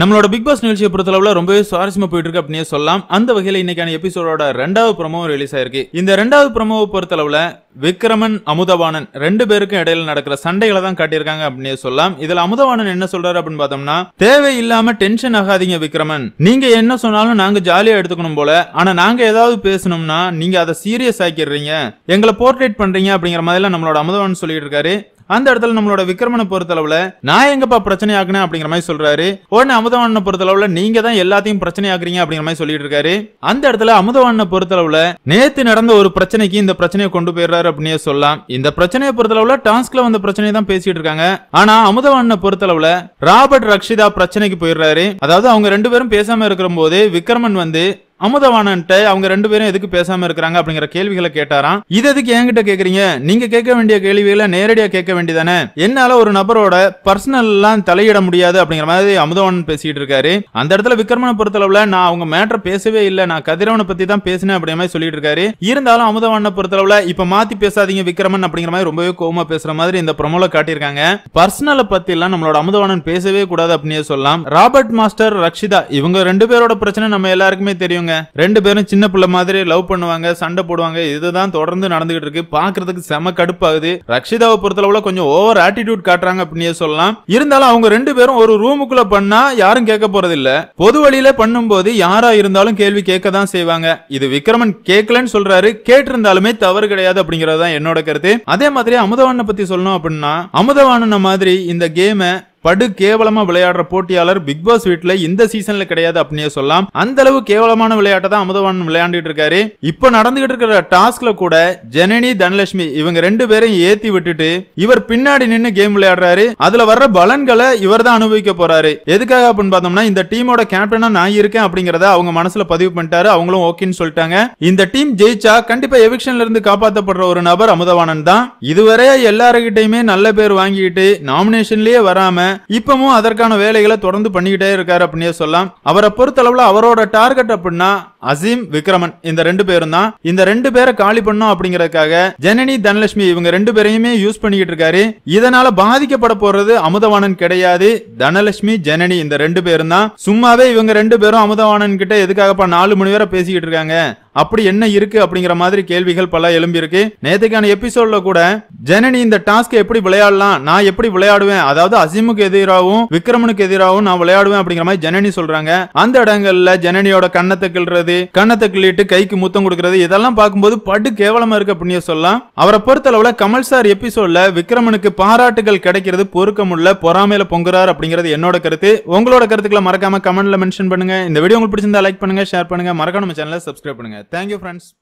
நம்மளோட big pass நிகழ்ச்சியை பொறுத்தளவில் ரொம்பவே சுவாரஸ்யமா போயிட்டு இருக்கு அப்படின்னே சொல்லலாம் அந்த வகையில் இன்னைக்கான எபிசோடோட ரெண்டாவது ப்ரமோ ரிலீஸ் ஆயிருக்கு இந்த ரெண்டாவது ப்ரமோவை பொறுத்தளவில் விக்ரமன் அமுதவாணன் ரெண்டு பேருக்கும் இடையில நடக்கிற சண்டைகளை தான் காட்டியிருக்காங்க அப்படின்னே சொல்லலாம் இதுல அமுதவாணன் என்ன சொல்றாரு அப்படின்னு பார்த்தோம்னா இல்லாம டென்ஷன் ஆகாதீங்க விக்ரமன் நீங்க என்ன சொன்னாலும் நாங்க ஜாலியா எடுத்துக்கணும் போல ஆனா நாங்க ஏதாவது பேசணும்னா நீங்க அதை சீரியஸ் ஆக்கிடுறீங்க எங்களை போர்ட்ரேட் பண்றீங்க அப்படிங்கிற மாதிரிலாம் நம்மளோட அமுதவாணன் சொல்லிட்டு இருக்காரு அந்த இடத்துல நம்மளோட விக்ரமனை பொறுத்தளவுல நான் எங்கப்பா பிரச்சனை ஆக்குனேன் அப்படிங்கிற மாதிரி சொல்றாரு உடனே அமுதவாணனை பொறுத்தளவுல நீங்க தான் எல்லாத்தையும் பிரச்சனை ஆக்குறீங்க அப்படிங்கிற மாதிரி சொல்லிட்டு இருக்காரு அந்த இடத்துல அமுதவாணனை பொறுத்தளவுல நேத்து நடந்த ஒரு பிரச்சனைக்கு இந்த பிரச்சனையை கொண்டு போயிடுறாரு அப்படின்னு சொல்லலாம் இந்த பிரச்சனையை பொறுத்தளவுல டாஸ்க்ல வந்த பிரச்சனையை தான் பேசிட்டு இருக்காங்க ஆனா அமுதவாணனை பொறுத்தளவுல ராபர்ட் ரக்ஷிதா பிரச்சனைக்கு போயிடுறாரு அதாவது அவங்க ரெண்டு பேரும் பேசாம இருக்கிற போது விக்ரமன் வந்து அமுதவாணன்ட்ட அவங்க ரெண்டு பேரும் எதுக்கு பேசாம இருக்கிறாங்க அப்படிங்கிற கேள்விகளை கேட்டாராம் இது எதுக்கு என்கிட்ட கேக்குறீங்க நீங்க கேட்க வேண்டிய கேள்விகளை நேரடியா கேட்க வேண்டியதானே என்னால ஒரு நபரோட பர்சனல் எல்லாம் தலையிட முடியாது அப்படிங்கிற மாதிரி அமுதவாணன் பேசிட்டு இருக்காரு அந்த இடத்துல விக்ரமனை பொறுத்தளவுல நான் அவங்க மேட்டர் பேசவே இல்லை நான் கதிரவனை பத்தி தான் பேசினேன் அப்படிங்கிற மாதிரி சொல்லிட்டு இருக்காரு இருந்தாலும் அமுதவாணனை பொறுத்தளவுல இப்ப மாத்தி பேசாதீங்க விக்ரமன் அப்படிங்கிற மாதிரி ரொம்பவே கோமா பேசுற மாதிரி இந்த ப்ரொமோல காட்டியிருக்காங்க பர்சனலை பத்தி எல்லாம் நம்மளோட அமுதவாணன் பேசவே கூடாது அப்படின்னே சொல்லலாம் ராபர்ட் மாஸ்டர் ரக்ஷிதா இவங்க ரெண்டு பேரோட பிரச்சனை நம்ம எல்லாருக்குமே தெரியுங்க சொல்லுவாங்க ரெண்டு பேரும் சின்ன பிள்ளை மாதிரி லவ் பண்ணுவாங்க சண்டை போடுவாங்க இதுதான் தொடர்ந்து நடந்துகிட்டு இருக்கு பாக்குறதுக்கு செம கடுப்பாகுது ரக்ஷிதாவை அளவுல கொஞ்சம் ஓவர் ஆட்டிடியூட் காட்டுறாங்க அப்படின்னு சொல்லலாம் இருந்தாலும் அவங்க ரெண்டு பேரும் ஒரு ரூமுக்குள்ள பண்ணா யாரும் கேட்க போறது இல்ல பொது வழியில பண்ணும்போது யாரா இருந்தாலும் கேள்வி கேட்க தான் செய்வாங்க இது விக்ரமன் கேட்கலன்னு சொல்றாரு கேட்டிருந்தாலுமே தவறு கிடையாது அப்படிங்கறதுதான் தான் என்னோட கருத்து அதே மாதிரி அமுதவான பத்தி சொல்லணும் அப்படின்னா அமுதவான மாதிரி இந்த கேமை படு கேவலமா விளையாடுற போட்டியாளர் பிக் பாஸ் வீட்டுல இந்த சீசன்ல கிடையாது அப்படின்னு சொல்லலாம் அந்த அளவு கேவலமான விளையாட்டை தான் அமுதவாணன் விளையாண்டுட்டு இருக்காரு இப்ப நடந்துகிட்டு இருக்கிற டாஸ்க்ல கூட ஜனனி தனலட்சுமி இவங்க ரெண்டு பேரும் ஏத்தி விட்டுட்டு இவர் பின்னாடி நின்று கேம் விளையாடுறாரு அதுல வர்ற பலன்களை இவர் தான் அனுபவிக்க போறாரு எதுக்காக அப்படின்னு பார்த்தோம்னா இந்த டீமோட கேப்டனா நான் இருக்கேன் அப்படிங்கறத அவங்க மனசுல பதிவு பண்ணிட்டாரு அவங்களும் ஓகேன்னு சொல்லிட்டாங்க இந்த டீம் ஜெயிச்சா கண்டிப்பா எவிக்ஷன்ல இருந்து காப்பாற்றப்படுற ஒரு நபர் அமுதவாணன் தான் இதுவரையா எல்லாருக்கிட்டையுமே நல்ல பேர் வாங்கிட்டு நாமினேஷன்லயே வராம இப்பவும் அதற்கான வேலைகளை தொடர்ந்து பண்ணிக்கிட்டே இருக்காரு அப்படின்னே சொல்லலாம் அவரை பொறுத்த அளவுல அவரோட டார்கெட் அப்படின்னா அசீம் விக்ரமன் இந்த ரெண்டு பேரும் தான் இந்த ரெண்டு பேரை காலி பண்ணும் அப்படிங்கறதுக்காக ஜனனி தனலட்சுமி இவங்க ரெண்டு பேரையுமே யூஸ் பண்ணிக்கிட்டு இருக்காரு இதனால பாதிக்கப்பட போறது அமுதவாணன் கிடையாது தனலட்சுமி ஜனனி இந்த ரெண்டு பேரும் தான் சும்மாவே இவங்க ரெண்டு பேரும் அமுதவாணன் கிட்ட எதுக்காகப்பா நாலு மணி வரை பேசிக்கிட்டு இருக்காங்க அப்படி என்ன இருக்கு அப்படிங்கிற மாதிரி கேள்விகள் பல எழும்பியிருக்கு நேற்றுக்கான எபிசோட்ல கூட ஜனனி இந்த டாஸ்க் எப்படி விளையாடலாம் நான் எப்படி விளையாடுவேன் அதாவது அசிமுக்கு எதிராகவும் விக்ரமனுக்கு எதிராகவும் நான் விளையாடுவேன் அப்படிங்கிற மாதிரி ஜனனி சொல்றாங்க அந்த இடங்கள்ல ஜனனியோட கண்ணத்தை கிள்றது கண்ணத்தை கிள்ளிட்டு கைக்கு முத்தம் கொடுக்கறது இதெல்லாம் பார்க்கும்போது படு கேவலமா இருக்கு அப்படின்னு சொல்லலாம் அவரை பொறுத்தளவுல கமல் சார் எபிசோட்ல விக்ரமனுக்கு பாராட்டுகள் கிடைக்கிறது பொறுக்க முடியல பொறாமையில பொங்குறாரு அப்படிங்கிறது என்னோட கருத்து உங்களோட கருத்துக்களை மறக்காம கமெண்ட்ல மென்ஷன் பண்ணுங்க இந்த வீடியோ உங்களுக்கு பிடிச்சிருந்தா லைக் பண்ணுங்க ஷேர் பண்ணுங்க மறக்காம சேனலை சப்ஸ்கிரைப் பண்ணுங்க Thank you, friends.